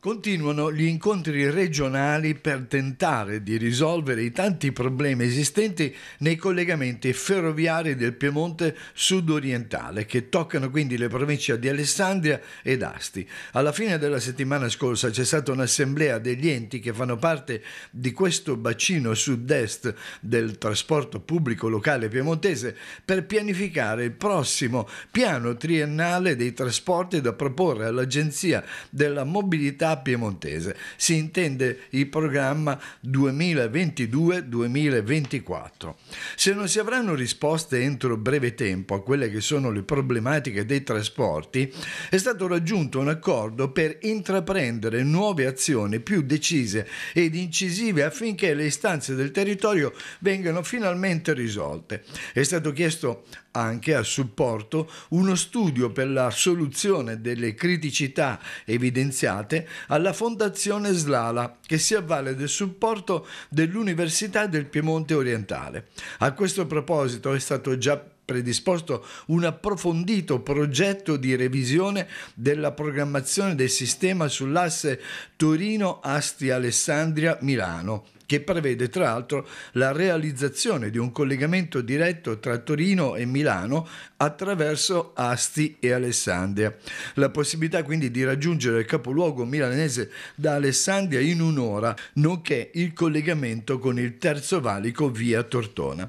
Continuano gli incontri regionali per tentare di risolvere i tanti problemi esistenti nei collegamenti ferroviari del Piemonte sudorientale che toccano quindi le province di Alessandria ed Asti. Alla fine della settimana scorsa c'è stata un'assemblea degli enti che fanno parte di questo bacino sud-est del trasporto pubblico locale piemontese per pianificare il prossimo piano triennale dei trasporti da proporre all'Agenzia della Mobilità Città Piemontese. Si intende il programma 2022-2024. Se non si avranno risposte entro breve tempo a quelle che sono le problematiche dei trasporti, è stato raggiunto un accordo per intraprendere nuove azioni più decise ed incisive affinché le istanze del territorio vengano finalmente risolte. È stato chiesto anche a supporto uno studio per la soluzione delle criticità evidenziate alla Fondazione Slala, che si avvale del supporto dell'Università del Piemonte Orientale. A questo proposito è stato già predisposto un approfondito progetto di revisione della programmazione del sistema sull'asse Torino-Asti-Alessandria-Milano che prevede tra l'altro la realizzazione di un collegamento diretto tra Torino e Milano attraverso Asti e Alessandria. La possibilità quindi di raggiungere il capoluogo milanese da Alessandria in un'ora, nonché il collegamento con il terzo valico via Tortona.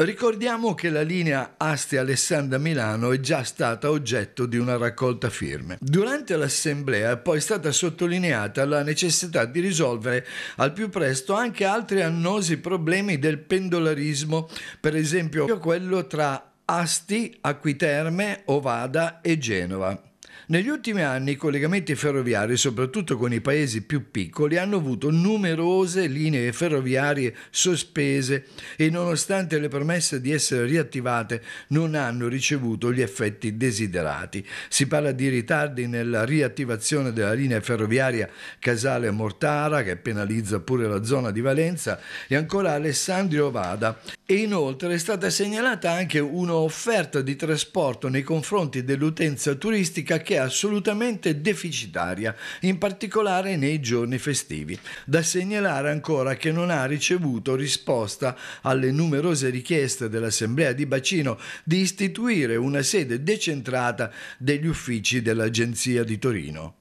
Ricordiamo che la linea Asti-Alessandra-Milano è già stata oggetto di una raccolta firme. Durante l'assemblea è poi stata sottolineata la necessità di risolvere al più presto anche altri annosi problemi del pendolarismo, per esempio quello tra Asti, Acquiterme, Ovada e Genova. Negli ultimi anni i collegamenti ferroviari, soprattutto con i paesi più piccoli, hanno avuto numerose linee ferroviarie sospese e nonostante le promesse di essere riattivate non hanno ricevuto gli effetti desiderati. Si parla di ritardi nella riattivazione della linea ferroviaria Casale Mortara che penalizza pure la zona di Valenza e ancora Alessandro Vada e inoltre è stata segnalata anche un'offerta di trasporto nei confronti dell'utenza turistica che è assolutamente deficitaria, in particolare nei giorni festivi. Da segnalare ancora che non ha ricevuto risposta alle numerose richieste dell'Assemblea di Bacino di istituire una sede decentrata degli uffici dell'Agenzia di Torino.